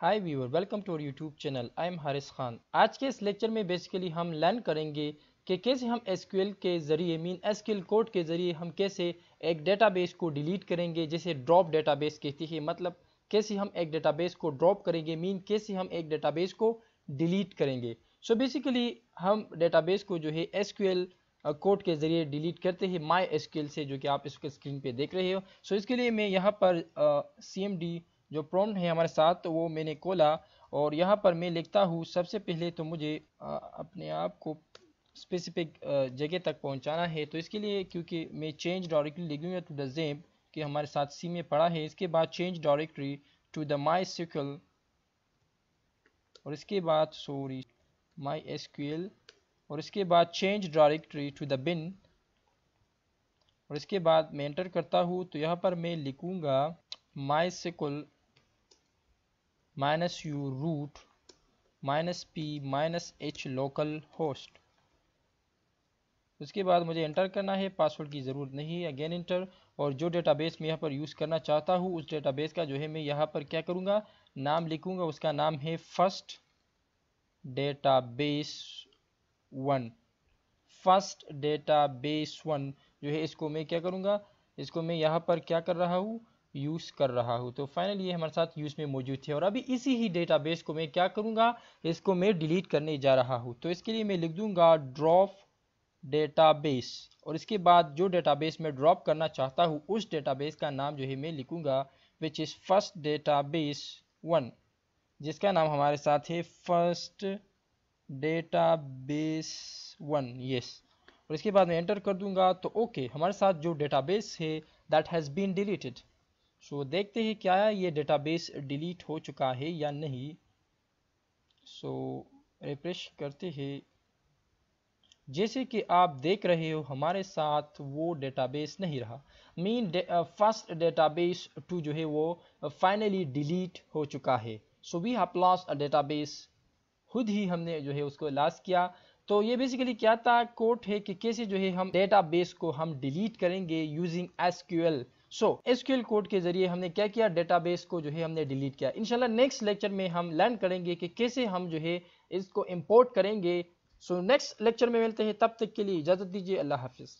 hi viewer welcome to YouTube channel I am Haris Khan आज के इस लेक्चर में बेसिकली हम लर्न करेंगे कि कैसे हम एस के ज़रिए मीन एस कोड के ज़रिए हम कैसे एक डेटाबेस को डिलीट करेंगे जिसे ड्रॉप डेटाबेस कहती है मतलब कैसे हम एक डेटाबेस को ड्रॉप करेंगे मीन कैसे हम एक डेटाबेस को डिलीट करेंगे सो so बेसिकली हम डेटाबेस को जो है एस कोड uh, के ज़रिए डिलीट करते हैं माई एस से जो कि आप इसके स्क्रीन पे देख रहे हो सो so इसके लिए मैं यहाँ पर सी एम डी जो प्रॉम्प्ट है हमारे साथ तो वो मैंने खोला और यहाँ पर मैं लिखता हूँ सबसे पहले तो मुझे आ, अपने आप को स्पेसिफिक जगह तक पहुँचाना है तो इसके लिए क्योंकि मैं चेंज डायरेक्टली लिखूँगा टू द जेब कि हमारे साथ सी में पड़ा है इसके बाद change directory to the MySQL और इसके बाद सॉरी माई एस और इसके बाद change directory to the bin और इसके बाद मैं एंटर करता हूँ तो यहाँ पर मैं लिखूँगा MySQL minus u root minus p minus h localhost उसके बाद मुझे एंटर करना है पासवर्ड की ज़रूरत नहीं है अगेन इंटर और जो डेटाबेस मैं यहाँ पर यूज़ करना चाहता हूँ उस डेटाबेस का जो है मैं यहाँ पर क्या करूँगा नाम लिखूँगा उसका नाम है first database one first database one जो है इसको मैं क्या करूँगा इसको मैं यहाँ पर क्या कर रहा हूँ यूज़ कर रहा हूँ तो फाइनली ये हमारे साथ यूज़ में मौजूद थे और अभी इसी ही डेटाबेस को मैं क्या करूंगा इसको मैं डिलीट करने जा रहा हूँ तो इसके लिए मैं लिख दूंगा ड्रॉप डेटाबेस और इसके बाद जो डेटाबेस मैं ड्रॉप करना चाहता हूँ उस डेटाबेस का नाम जो है मैं लिखूंगा which is first database one जिसका नाम हमारे साथ है फर्स्ट डेटाबेस वन यस और इसके बाद मैं एंटर कर दूंगा तो ओके हमारे साथ जो डेटाबेस है that has been deleted so so, देखते हैं क्या ये डेटाबेस डिलीट हो चुका है या नहीं सो so, रिफ्रेश करते हैं जैसे कि आप देख रहे हो हमारे साथ वो डेटाबेस नहीं रहा मेन फर्स्ट डेटाबेस टू जो है वो फाइनली uh, डिलीट हो चुका है so we have lost a database खुद ही हमने जो है उसको लॉस किया तो ये बेसिकली क्या था कोर्ट है कि कैसे जो है हम डेटाबेस को हम डिलीट करेंगे using S L so SQL code के जरिए हमने क्या किया डेटाबेस को जो है हमने डिलीट किया इनशाला नेक्स्ट लेक्चर में हम लर्न करेंगे कि कैसे हम जो है इसको इम्पोर्ट करेंगे सो नेक्स्ट लेक्चर में मिलते हैं तब तक के लिए इजाज़त दीजिए अल्लाह हाफिज़